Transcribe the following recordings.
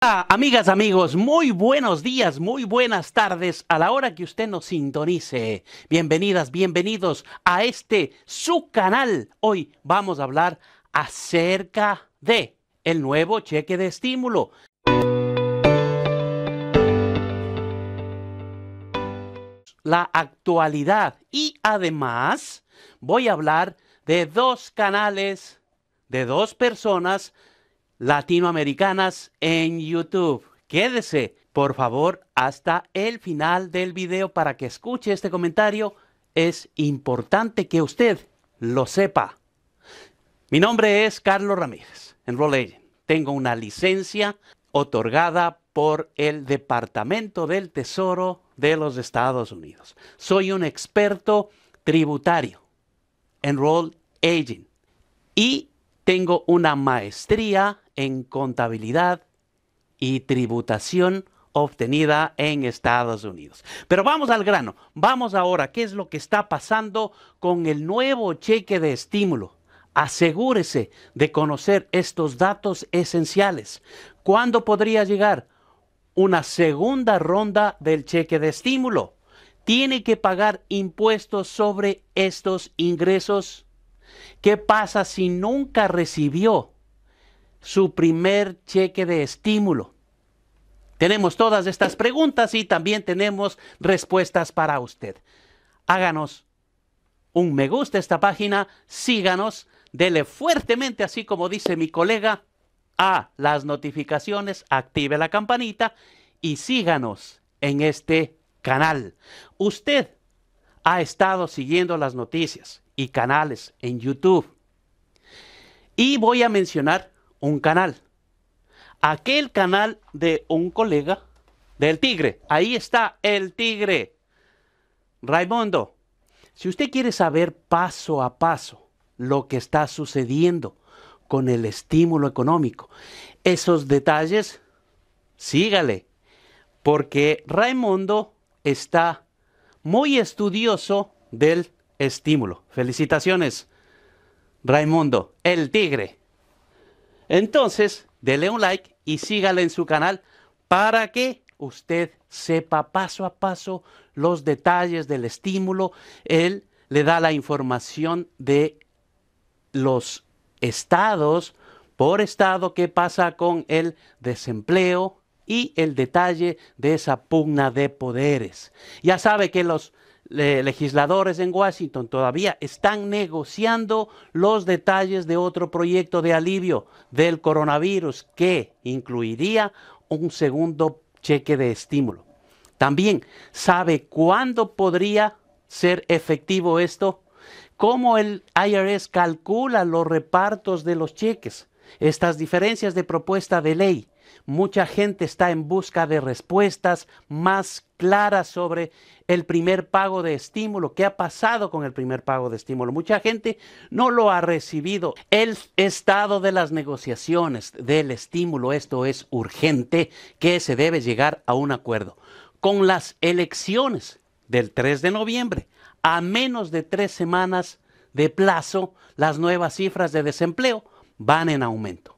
amigas, amigos, muy buenos días, muy buenas tardes a la hora que usted nos sintonice. Bienvenidas, bienvenidos a este su canal. Hoy vamos a hablar acerca de el nuevo cheque de estímulo. La actualidad y además voy a hablar de dos canales de dos personas latinoamericanas en YouTube. Quédese, por favor, hasta el final del video para que escuche este comentario. Es importante que usted lo sepa. Mi nombre es Carlos Ramírez, en Agent, Tengo una licencia otorgada por el Departamento del Tesoro de los Estados Unidos. Soy un experto tributario, enroll agent, y tengo una maestría en contabilidad y tributación obtenida en Estados Unidos. Pero vamos al grano, vamos ahora, ¿qué es lo que está pasando con el nuevo cheque de estímulo? Asegúrese de conocer estos datos esenciales. ¿Cuándo podría llegar? Una segunda ronda del cheque de estímulo. Tiene que pagar impuestos sobre estos ingresos. ¿Qué pasa si nunca recibió su primer cheque de estímulo? Tenemos todas estas preguntas y también tenemos respuestas para usted. Háganos un me gusta esta página, síganos, dele fuertemente, así como dice mi colega, a las notificaciones, active la campanita y síganos en este canal. Usted ha estado siguiendo las noticias y canales en YouTube. Y voy a mencionar un canal. Aquel canal de un colega del tigre. Ahí está el tigre. Raimundo, si usted quiere saber paso a paso lo que está sucediendo con el estímulo económico, esos detalles, sígale, porque Raimundo está muy estudioso del estímulo. Felicitaciones, Raimundo, el tigre. Entonces, dele un like y sígale en su canal para que usted sepa paso a paso los detalles del estímulo. Él le da la información de los estados por estado, qué pasa con el desempleo y el detalle de esa pugna de poderes. Ya sabe que los legisladores en Washington todavía están negociando los detalles de otro proyecto de alivio del coronavirus que incluiría un segundo cheque de estímulo. También sabe cuándo podría ser efectivo esto, cómo el IRS calcula los repartos de los cheques, estas diferencias de propuesta de ley. Mucha gente está en busca de respuestas más clara sobre el primer pago de estímulo, qué ha pasado con el primer pago de estímulo. Mucha gente no lo ha recibido. El estado de las negociaciones del estímulo, esto es urgente, que se debe llegar a un acuerdo. Con las elecciones del 3 de noviembre, a menos de tres semanas de plazo, las nuevas cifras de desempleo van en aumento.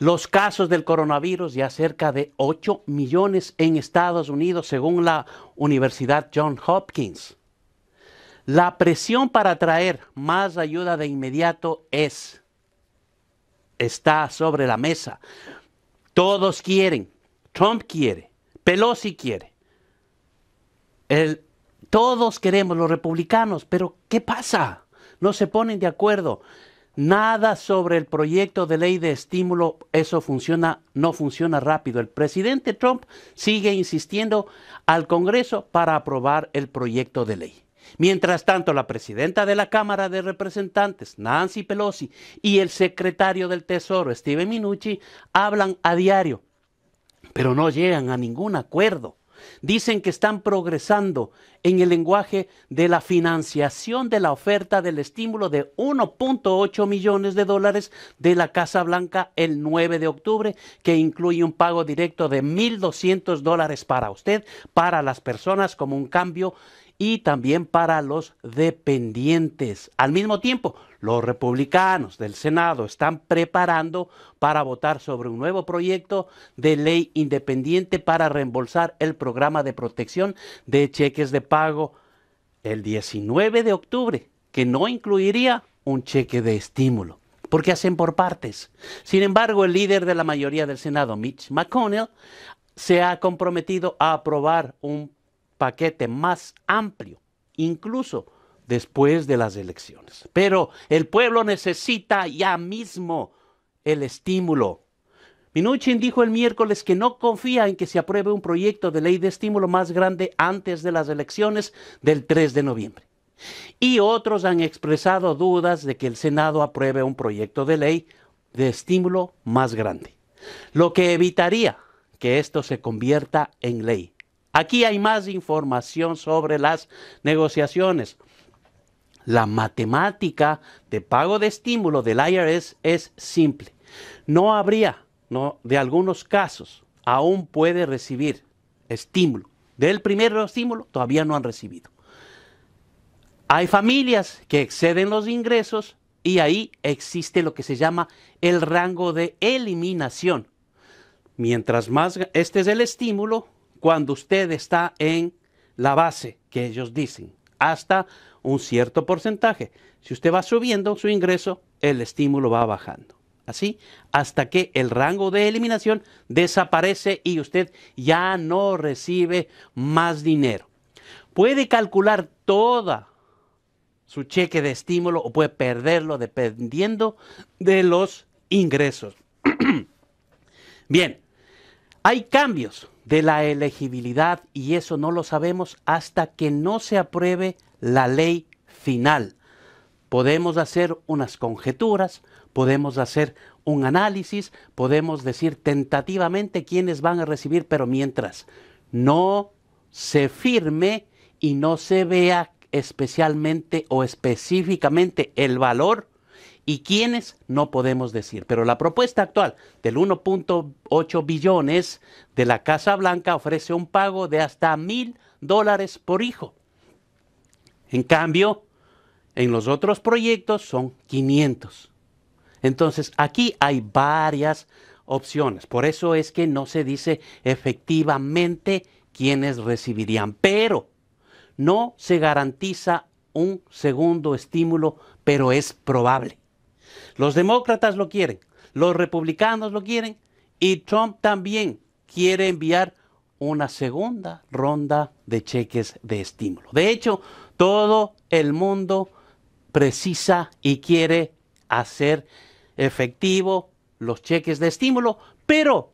Los casos del coronavirus ya cerca de 8 millones en Estados Unidos, según la Universidad Johns Hopkins. La presión para traer más ayuda de inmediato es está sobre la mesa. Todos quieren, Trump quiere, Pelosi quiere. todos queremos los republicanos, pero ¿qué pasa? No se ponen de acuerdo. Nada sobre el proyecto de ley de estímulo, eso funciona, no funciona rápido. El presidente Trump sigue insistiendo al Congreso para aprobar el proyecto de ley. Mientras tanto, la presidenta de la Cámara de Representantes, Nancy Pelosi, y el secretario del Tesoro, Steven Minucci, hablan a diario, pero no llegan a ningún acuerdo. Dicen que están progresando en el lenguaje de la financiación de la oferta del estímulo de 1.8 millones de dólares de la Casa Blanca el 9 de octubre, que incluye un pago directo de 1.200 dólares para usted, para las personas como un cambio y también para los dependientes. Al mismo tiempo, los republicanos del Senado están preparando para votar sobre un nuevo proyecto de ley independiente para reembolsar el programa de protección de cheques de pago el 19 de octubre, que no incluiría un cheque de estímulo porque hacen por partes. Sin embargo, el líder de la mayoría del Senado, Mitch McConnell, se ha comprometido a aprobar un paquete más amplio, incluso después de las elecciones. Pero el pueblo necesita ya mismo el estímulo. Minuchin dijo el miércoles que no confía en que se apruebe un proyecto de ley de estímulo más grande antes de las elecciones del 3 de noviembre. Y otros han expresado dudas de que el Senado apruebe un proyecto de ley de estímulo más grande, lo que evitaría que esto se convierta en ley. Aquí hay más información sobre las negociaciones. La matemática de pago de estímulo del IRS es simple. No habría, de algunos casos, aún puede recibir estímulo. Del primer estímulo todavía no han recibido. Hay familias que exceden los ingresos y ahí existe lo que se llama el rango de eliminación. Mientras más este es el estímulo, cuando usted está en la base que ellos dicen, hasta un cierto porcentaje. Si usted va subiendo su ingreso, el estímulo va bajando. Así, hasta que el rango de eliminación desaparece y usted ya no recibe más dinero. Puede calcular toda su cheque de estímulo o puede perderlo dependiendo de los ingresos. Bien, hay cambios de la elegibilidad y eso no lo sabemos hasta que no se apruebe la ley final. Podemos hacer unas conjeturas, podemos hacer un análisis, podemos decir tentativamente quiénes van a recibir, pero mientras no se firme y no se vea especialmente o específicamente el valor, y quiénes no podemos decir. Pero la propuesta actual del 1.8 billones de la Casa Blanca ofrece un pago de hasta mil dólares por hijo. En cambio, en los otros proyectos son 500. Entonces, aquí hay varias opciones. Por eso es que no se dice efectivamente quiénes recibirían. Pero no se garantiza un segundo estímulo, pero es probable. Los demócratas lo quieren, los republicanos lo quieren y Trump también quiere enviar una segunda ronda de cheques de estímulo. De hecho, todo el mundo precisa y quiere hacer efectivo los cheques de estímulo, pero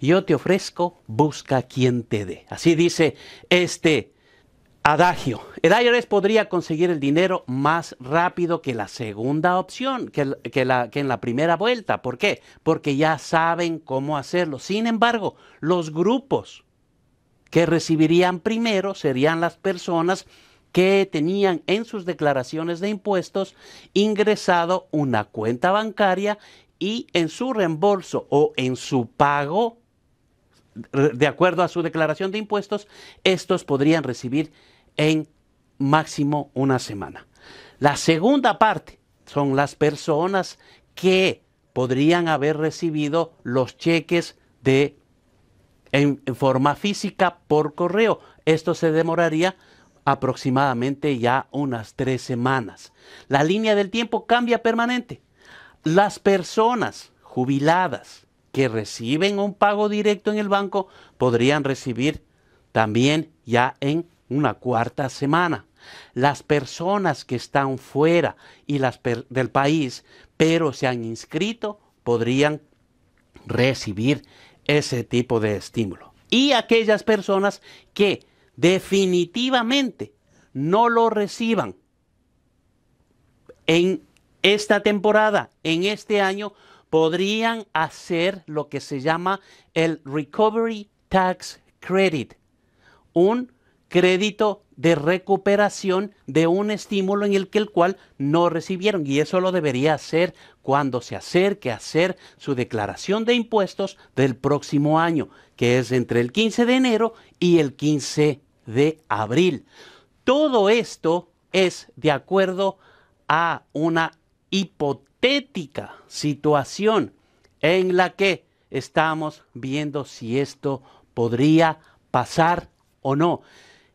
yo te ofrezco, busca quien te dé. Así dice este Adagio. IRS podría conseguir el dinero más rápido que la segunda opción, que, la, que en la primera vuelta. ¿Por qué? Porque ya saben cómo hacerlo. Sin embargo, los grupos que recibirían primero serían las personas que tenían en sus declaraciones de impuestos ingresado una cuenta bancaria y en su reembolso o en su pago, de acuerdo a su declaración de impuestos, estos podrían recibir en máximo una semana. La segunda parte son las personas que podrían haber recibido los cheques de en, en forma física por correo. Esto se demoraría aproximadamente ya unas tres semanas. La línea del tiempo cambia permanente. Las personas jubiladas que reciben un pago directo en el banco podrían recibir también ya en una cuarta semana. Las personas que están fuera y las del país, pero se han inscrito, podrían recibir ese tipo de estímulo. Y aquellas personas que definitivamente no lo reciban en esta temporada, en este año, podrían hacer lo que se llama el Recovery Tax Credit, un crédito de recuperación de un estímulo en el que el cual no recibieron y eso lo debería hacer cuando se acerque a hacer su declaración de impuestos del próximo año, que es entre el 15 de enero y el 15 de abril. Todo esto es de acuerdo a una hipotética situación en la que estamos viendo si esto podría pasar o no.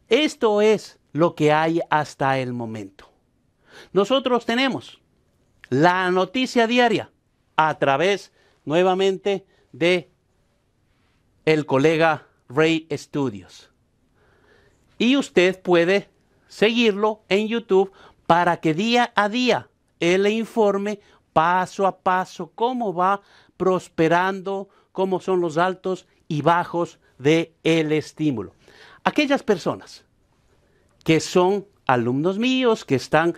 Esto es lo que hay hasta el momento. Nosotros tenemos la noticia diaria a través nuevamente de el colega Ray Studios. Y usted puede seguirlo en YouTube para que día a día él le informe paso a paso cómo va prosperando, cómo son los altos y bajos de el estímulo aquellas personas que son alumnos míos, que están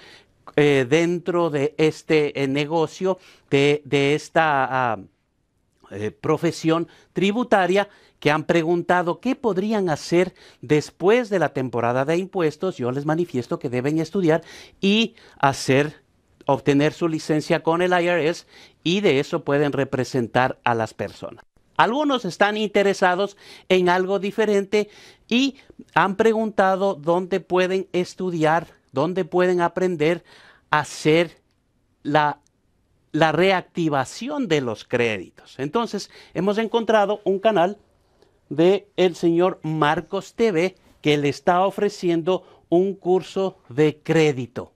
eh, dentro de este eh, negocio, de, esta ah, eh, profesión tributaria, que han preguntado qué podrían hacer después de la temporada de impuestos, yo les manifiesto que deben estudiar y hacer obtener su licencia con el IRS y de eso pueden representar a las personas. Algunos están interesados en algo diferente y han preguntado dónde pueden estudiar, dónde pueden aprender a hacer la, la reactivación de los créditos. Entonces, hemos encontrado un canal de el señor Marcos TV que le está ofreciendo un curso de crédito.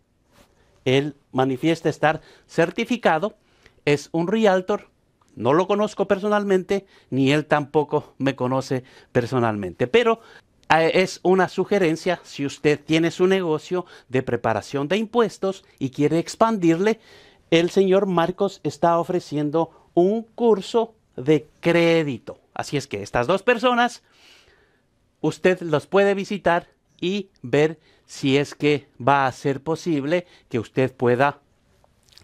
Él manifiesta estar certificado, es un realtor, no lo conozco personalmente, ni él tampoco me conoce personalmente, pero Ah, es una sugerencia si usted tiene su negocio de preparación de impuestos y quiere expandirle. El señor Marcos está ofreciendo un curso de crédito. Así es que estas dos personas, usted los puede visitar y ver si es que va a ser posible que usted pueda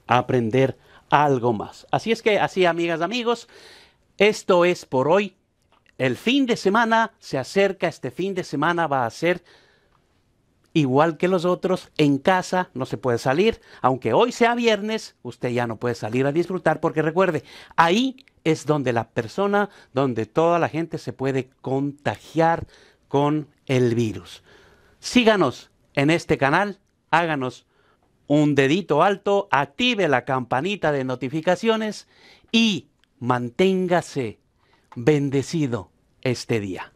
aprender algo más. Así es que, así amigas, amigos, esto es por hoy el fin de semana se acerca, este fin de semana va a ser igual que los otros, en casa no se puede salir, aunque hoy sea viernes, usted ya no puede salir a disfrutar porque recuerde, ahí es donde la persona, donde toda la gente se puede contagiar con el virus. Síganos en este canal, háganos un dedito alto, active la campanita de notificaciones y manténgase bendecido este día.